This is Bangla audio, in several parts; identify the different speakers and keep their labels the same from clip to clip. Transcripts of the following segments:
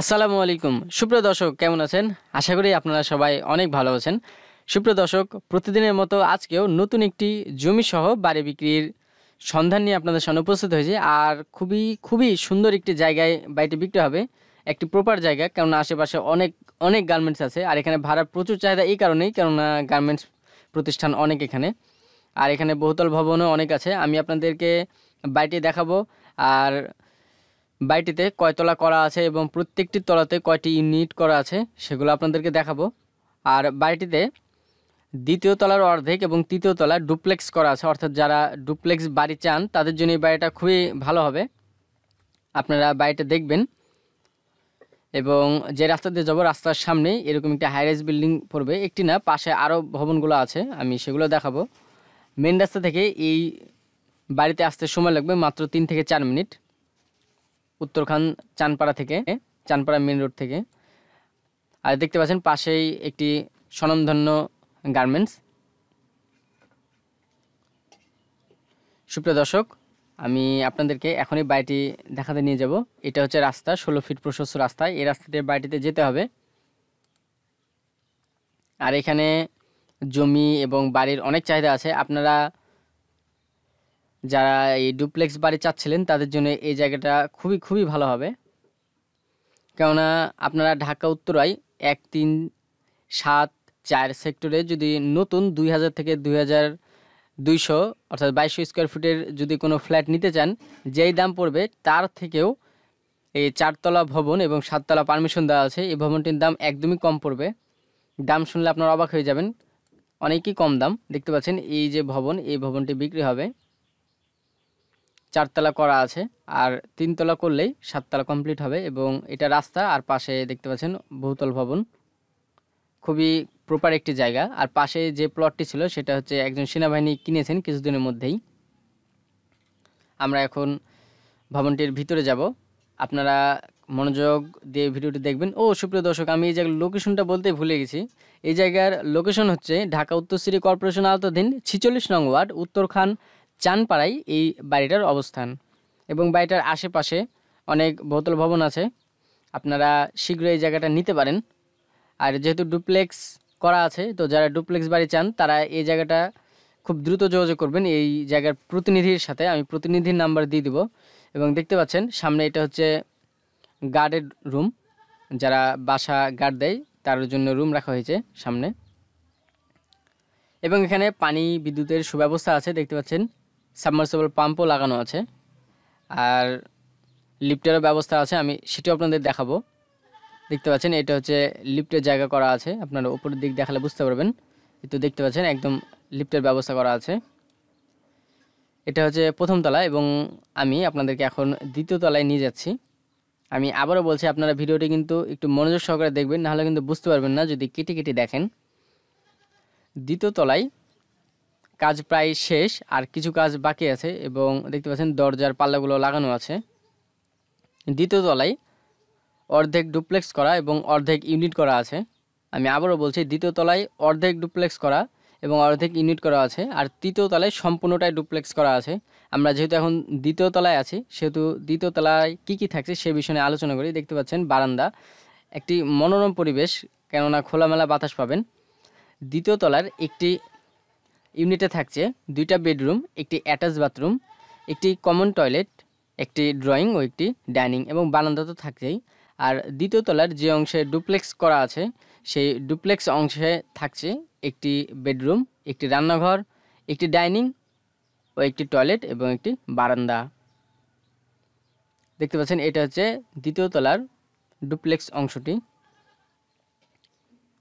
Speaker 1: আসসালামু আলাইকুম সুপ্র দর্শক কেমন আছেন আশা করি আপনারা সবাই অনেক ভালো আছেন সুপ্র দর্শক প্রতিদিনের মতো আজকেও নতুন একটি জমি সহ বাড়ি বিক্রির সন্ধান নিয়ে আপনাদের সামনে উপস্থিত হয়েছে আর খুবই খুবই সুন্দর একটি জায়গায় বাড়িটি বিক্রি হবে একটি প্রপার জায়গা কেননা আশেপাশে অনেক অনেক গার্মেন্টস আছে আর এখানে ভাড়া প্রচুর চাহিদা এই কারণেই কেননা গার্মেন্টস প্রতিষ্ঠান অনেক এখানে আর এখানে বহুতল ভবনও অনেক আছে আমি আপনাদেরকে বাড়িটি দেখাবো আর বাড়িটিতে কয়তলা করা আছে এবং প্রত্যেকটি তলাতে কয়টি ইউনিট করা আছে সেগুলো আপনাদেরকে দেখাবো আর বাড়িটিতে দ্বিতীয় তলার অর্ধেক এবং তৃতীয় তলা ডুপ্লেক্স করা আছে অর্থাৎ যারা ডুপ্লেক্স বাড়ি চান তাদের জন্য এই বাড়িটা খুবই ভালো হবে আপনারা বাড়িটা দেখবেন এবং যে রাস্তা দিয়ে যাবো রাস্তার সামনেই এরকম একটা হাইরাইজ বিল্ডিং পড়বে একটি না পাশে আরও ভবনগুলো আছে আমি সেগুলো দেখাবো মেন রাস্তা থেকে এই বাড়িতে আসতে সময় লাগবে মাত্র তিন থেকে চার মিনিট উত্তরখান চানপাড়া থেকে চানপাড়া মেন রোড থেকে আর দেখতে পাচ্ছেন পাশেই একটি স্বনামধন্য গার্মেন্টস সুপ্রিয় দর্শক আমি আপনাদেরকে এখনই বাড়িটি দেখাতে নিয়ে যাব এটা হচ্ছে রাস্তা ষোলো ফিট প্রশস্ত রাস্তা এই রাস্তাতে বাড়িটিতে যেতে হবে আর এখানে জমি এবং বাড়ির অনেক চাহিদা আছে আপনারা যারা এই ডুপ্লেক্স বাড়ি চাচ্ছিলেন তাদের জন্য এই জায়গাটা খুবই খুবই ভালো হবে কেননা আপনারা ঢাকা উত্তরায় এক তিন সাত চার সেক্টরে যদি নতুন দুই হাজার থেকে দুই হাজার দুইশো অর্থাৎ বাইশশো স্কোয়ার ফুটের যদি কোনো ফ্ল্যাট নিতে চান যেই দাম পড়বে তার থেকেও এই চারতলা ভবন এবং সাততলা পারমিশন দেওয়া আছে এই ভবনটির দাম একদমই কম পড়বে দাম শুনলে আপনারা অবাক হয়ে যাবেন অনেকই কম দাম দেখতে পাচ্ছেন এই যে ভবন এই ভবনটি বিক্রি হবে চারতলা করা আছে আর তিনতলা করলেই সাততলা কমপ্লিট হবে এবং এটা রাস্তা আর পাশে দেখতে পাচ্ছেন বহুতল ভবন খুবই প্রপার একটি জায়গা আর পাশে যে প্লটটি ছিল সেটা হচ্ছে একজন সেনাবাহিনী কিনেছেন কিছুদিনের মধ্যেই আমরা এখন ভবনটির ভিতরে যাব আপনারা মনোযোগ দিয়ে ভিডিওটি দেখবেন ও সুপ্রিয় দর্শক আমি এই জায়গার লোকেশনটা বলতে ভুলে গেছি এই জায়গার লোকেশন হচ্ছে ঢাকা উত্তর সিটি কর্পোরেশন আওতাধীন ছিচল্লিশ নং ওয়ার্ড উত্তরখান চানপাড়ায় এই বাড়িটার অবস্থান এবং বাড়িটার আশেপাশে অনেক বহুতল ভবন আছে আপনারা শীঘ্র এই জায়গাটা নিতে পারেন আর যেহেতু ডুপ্লেক্স করা আছে তো যারা ডুপ্লেক্স বাড়ি চান তারা এই জায়গাটা খুব দ্রুত যোগাযোগ করবেন এই জায়গার প্রতিনিধির সাথে আমি প্রতিনিধির নাম্বার দিয়ে দিব এবং দেখতে পাচ্ছেন সামনে এটা হচ্ছে গার্ডের রুম যারা বাসা গার্ড দেয় তার জন্য রুম রাখা হয়েছে সামনে এবং এখানে পানি বিদ্যুতের সুব্যবস্থা আছে দেখতে পাচ্ছেন সাবমার্সেবল পাম্পও লাগানো আছে আর লিফটেরও ব্যবস্থা আছে আমি সেটিও আপনাদের দেখাবো দেখতে পাচ্ছেন এটা হচ্ছে লিফটের জায়গা করা আছে আপনারা উপরের দিক দেখালে বুঝতে পারবেন কিন্তু দেখতে পাচ্ছেন একদম লিফটের ব্যবস্থা করা আছে এটা হচ্ছে প্রথম তলা এবং আমি আপনাদেরকে এখন দ্বিতীয় তলায় নিয়ে যাচ্ছি আমি আবারও বলছি আপনারা ভিডিওটি কিন্তু একটু মনোযোগ সহকারে দেখবেন নাহলে কিন্তু বুঝতে পারবেন না যদি কেটে কেটে দেখেন দ্বিতীয় তলায় কাজ প্রায় শেষ আর কিছু কাজ বাকি আছে এবং দেখতে পাচ্ছেন দরজার পাল্লাগুলো লাগানো আছে দ্বিতীয় তলায় অর্ধেক ডুপ্লেক্স করা এবং অর্ধেক ইউনিট করা আছে আমি আবারও বলছি দ্বিতীয় তলায় অর্ধেক ডুপ্লেক্স করা এবং অর্ধেক ইউনিট করা আছে আর তৃতীয় তলায় সম্পূর্ণটাই ডুপ্লেক্স করা আছে আমরা যেহেতু এখন দ্বিতীয় তলায় আছি সেহেতু দ্বিতীয় তলায় কী কী থাকছে সে বিষয়ে আলোচনা করি দেখতে পাচ্ছেন বারান্দা একটি মনোরম পরিবেশ কেননা খোলামেলা বাতাস পাবেন দ্বিতীয় তলার একটি ইউনিটে থাকছে দুইটা বেডরুম একটি অ্যাটাচ বাথরুম একটি কমন টয়লেট একটি ড্রয়িং ও একটি ডাইনিং এবং বারান্দা তো থাকছেই আর দ্বিতীয় তলার যে অংশে ডুপ্লেক্স করা আছে সেই ডুপ্লেক্স অংশে থাকছে একটি বেডরুম একটি রান্নাঘর একটি ডাইনিং ও একটি টয়লেট এবং একটি বারান্দা দেখতে পাচ্ছেন এটা হচ্ছে দ্বিতীয় তলার ডুপ্লেক্স অংশটি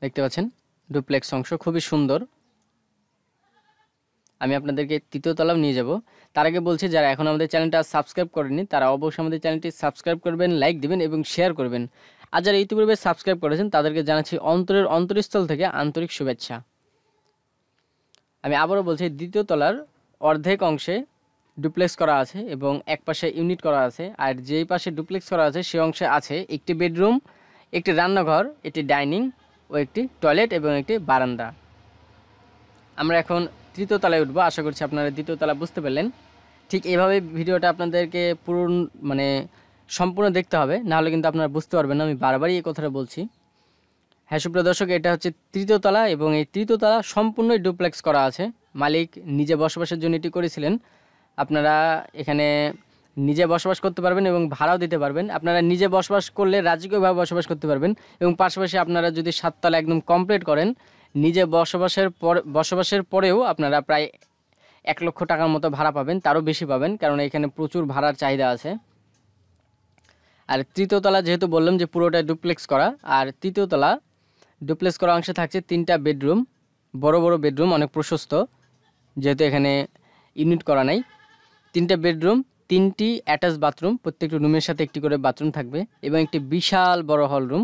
Speaker 1: দেখতে পাচ্ছেন ডুপ্লেক্স অংশ খুবই সুন্দর আমি আপনাদেরকে তৃতীয় তলাও নিয়ে যাব তার আগে বলছি যারা এখন আমাদের চ্যানেলটা সাবস্ক্রাইব করেনি তারা অবশ্যই আমাদের চ্যানেলটি সাবস্ক্রাইব করবেন লাইক দিবেন এবং শেয়ার করবেন আর যারা ইতিপূর্বে সাবস্ক্রাইব করেছেন তাদেরকে জানাচ্ছি অন্তরের অন্তরস্থল থেকে আন্তরিক শুভেচ্ছা আমি আবারও বলছি দ্বিতীয় তলার অর্ধেক অংশে ডুপ্লেক্স করা আছে এবং এক পাশে ইউনিট করা আছে আর যেই পাশে ডুপ্লেক্স করা আছে সে অংশে আছে একটি বেডরুম একটি রান্নাঘর একটি ডাইনিং ও একটি টয়লেট এবং একটি বারান্দা আমরা এখন তৃতীয় তলায় উঠবো আশা করছি আপনারা দ্বিতীয় তলা বুঝতে পারলেন ঠিক এভাবে ভিডিওটা আপনাদেরকে পূরণ মানে সম্পূর্ণ দেখতে হবে নাহলে কিন্তু আপনারা বুঝতে পারবেন না আমি বারবারই এই কথাটা বলছি হ্যাঁ সুপ্রিয় দর্শক এটা হচ্ছে তৃতীয় তলা এবং এই তৃতীয় তলা সম্পূর্ণই ডুপ্লেক্স করা আছে মালিক নিজে বসবাসের জন্য এটি করেছিলেন আপনারা এখানে নিজে বসবাস করতে পারবেন এবং ভাড়াও দিতে পারবেন আপনারা নিজে বসবাস করলে রাজকীয়ভাবে বসবাস করতে পারবেন এবং পাশাপাশি আপনারা যদি সাততলা একদম কমপ্লিট করেন নিজে বসবাসের পর বসবাসের পরেও আপনারা প্রায় এক লক্ষ টাকার মতো ভাড়া পাবেন তারও বেশি পাবেন কারণ এখানে প্রচুর ভাড়ার চাহিদা আছে আর তৃতীয়তলা যেহেতু বললাম যে পুরোটা ডুপ্লেক্স করা আর তৃতীয়তলা ডুপ্লেক্স করা অংশে থাকছে তিনটা বেডরুম বড় বড় বেডরুম অনেক প্রশস্ত যেহেতু এখানে ইউনিট করা নাই তিনটা বেডরুম তিনটি অ্যাটাচ বাথরুম প্রত্যেকটি রুমের সাথে একটি করে বাথরুম থাকবে এবং একটি বিশাল বড় হল রুম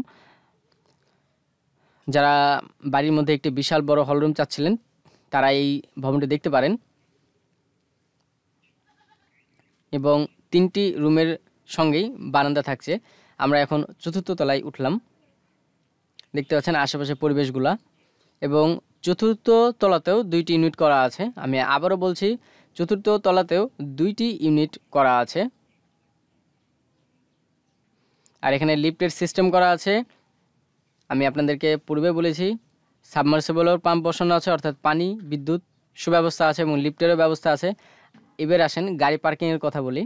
Speaker 1: যারা বাড়ির মধ্যে একটি বিশাল বড় হলরুম চাচ্ছিলেন তারা এই ভবনটি দেখতে পারেন এবং তিনটি রুমের সঙ্গেই বারান্দা থাকছে আমরা এখন চতুর্থ তলায় উঠলাম দেখতে পাচ্ছেন আশেপাশের পরিবেশগুলা এবং চতুর্থ তলাতেও দুইটি ইউনিট করা আছে আমি আবারও বলছি চতুর্থ তলাতেও দুইটি ইউনিট করা আছে আর এখানে লিফ্টের সিস্টেম করা আছে আমি আপনাদেরকে পূর্বে বলেছি সাবমার্সেবলের পাম্প বসানো আছে অর্থাৎ পানি বিদ্যুৎ সুব্যবস্থা আছে এবং লিফটেরও ব্যবস্থা আছে এবার আসেন গাড়ি পার্কিংয়ের কথা বলি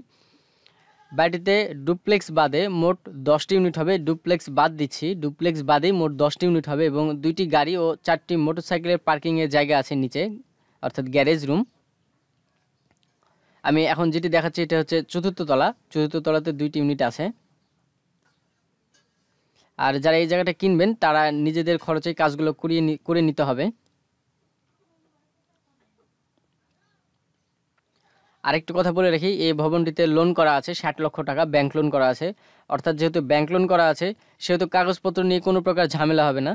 Speaker 1: বাড়িতে ডুপ্লেক্স বাদে মোট দশটি ইউনিট হবে ডুপ্লেক্স বাদ দিচ্ছি ডুপ্লেক্স বাদেই মোট দশটি ইউনিট হবে এবং দুইটি গাড়ি ও চারটি মোটরসাইকেলের পার্কিংয়ের জায়গা আছে নিচে অর্থাৎ গ্যারেজ রুম আমি এখন যেটি দেখাচ্ছি এটা হচ্ছে চতুর্থ তলা চতুর্থ তলাতে দুইটি ইউনিট আছে আর যারা এই জায়গাটা কিনবেন তারা নিজেদের খরচে কাজগুলো করিয়ে করে নিতে হবে আরেকটু কথা বলে রাখি এই ভবনটিতে লোন করা আছে ষাট লক্ষ টাকা ব্যাংক লোন করা আছে অর্থাৎ যেহেতু ব্যাংক লোন করা আছে সেহেতু কাগজপত্র নিয়ে কোনো প্রকার ঝামেলা হবে না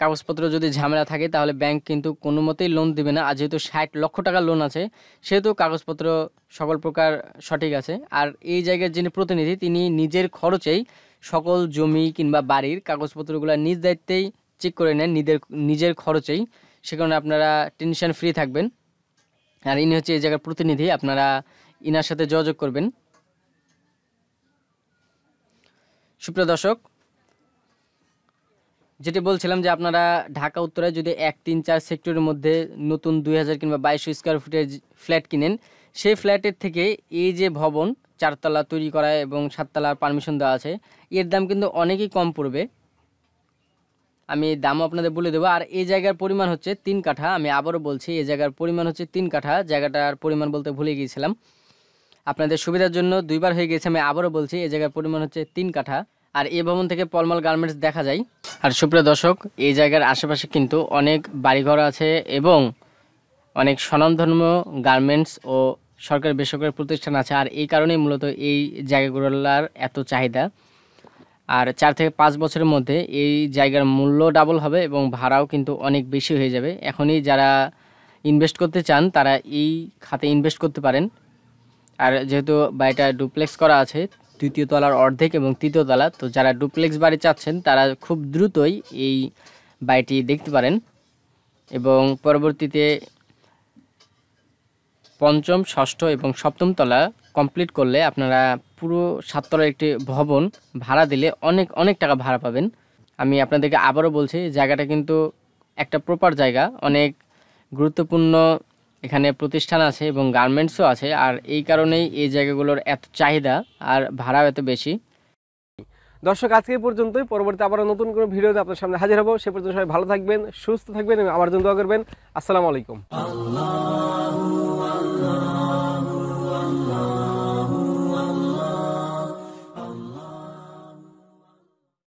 Speaker 1: কাগজপত্র যদি ঝামেলা থাকে তাহলে ব্যাংক কিন্তু কোনো মতেই লোন দেবে না আর যেহেতু ষাট লক্ষ টাকা লোন আছে সেহেতু কাগজপত্র সকল প্রকার সঠিক আছে আর এই জায়গার যিনি প্রতিনিধি তিনি নিজের খরচেই সকল জমি কিংবা বাড়ির কাগজপত্রগুলো নিজ দায়িত্বেই চেক করে নেন নিজের নিজের খরচেই সে কারণে আপনারা টেনশন ফ্রি থাকবেন আর ইনি হচ্ছে এই জায়গার প্রতিনিধি আপনারা ইনার সাথে যোগাযোগ করবেন সুপ্রিয় দর্শক যেটি বলছিলাম যে আপনারা ঢাকা উত্তরে যদি এক তিন চার সেক্টরের মধ্যে নতুন দুই হাজার কিংবা বাইশশো স্কোয়ার ফুটের ফ্ল্যাট কিনেন সেই ফ্ল্যাটের থেকে এই যে ভবন চারতলা তৈরি করা এবং সাততলার পারমিশন দেওয়া আছে এর দাম কিন্তু অনেকই কম পড়বে আমি দামও আপনাদের বলে দেবো আর এই জায়গার পরিমাণ হচ্ছে তিন কাঠা আমি আবারও বলছি এই জায়গার পরিমাণ হচ্ছে তিন কাঠা জায়গাটার পরিমাণ বলতে ভুলে গিয়েছিলাম আপনাদের সুবিধার জন্য দুইবার হয়ে গেছে আমি আবারও বলছি এই জায়গার পরিমাণ হচ্ছে তিন কাঠা আর এই ভবন থেকে পলমাল গার্মেন্টস দেখা যায় আর সুপ্রিয় দর্শক এই জায়গার আশেপাশে কিন্তু অনেক বাড়িঘর আছে এবং অনেক স্বনামধর্ম গার্মেন্টস ও সরকার বেসরকারি প্রতিষ্ঠান আছে আর এই কারণেই মূলত এই জায়গাগুলোর এত চাহিদা আর চার থেকে পাঁচ বছরের মধ্যে এই জায়গার মূল্য ডাবল হবে এবং ভাড়াও কিন্তু অনেক বেশি হয়ে যাবে এখনই যারা ইনভেস্ট করতে চান তারা এই খাতে ইনভেস্ট করতে পারেন আর যেহেতু বাড়িটা ডুপ্লেক্স করা আছে দ্বিতীয় তলার অর্ধেক এবং তৃতীয় তলা তো যারা ডুপ্লেক্স বাড়ি চাচ্ছেন তারা খুব দ্রুতই এই বাড়িটি দেখতে পারেন এবং পরবর্তীতে পঞ্চম ষষ্ঠ এবং সপ্তম তলা কমপ্লিট করলে আপনারা পুরো সাততলার একটি ভবন ভাড়া দিলে অনেক অনেক টাকা ভাড়া পাবেন আমি আপনাদেরকে আবারও বলছি জায়গাটা কিন্তু একটা প্রপার জায়গা অনেক গুরুত্বপূর্ণ এখানে প্রতিষ্ঠান আছে এবং গার্মেন্টসও আছে আর এই কারণেই এই জায়গাগুলোর এত চাহিদা আর ভাড়াও এত বেশি দর্শক আজকে পর্যন্তই পরবর্তী আবারও নতুন কোনো ভিডিওতে আপনার সামনে হাজির হবো সে পর্যন্ত সবাই ভালো থাকবেন সুস্থ থাকবেন এবং আমার জন্য দোয়া করবেন আসসালামু আলাইকুম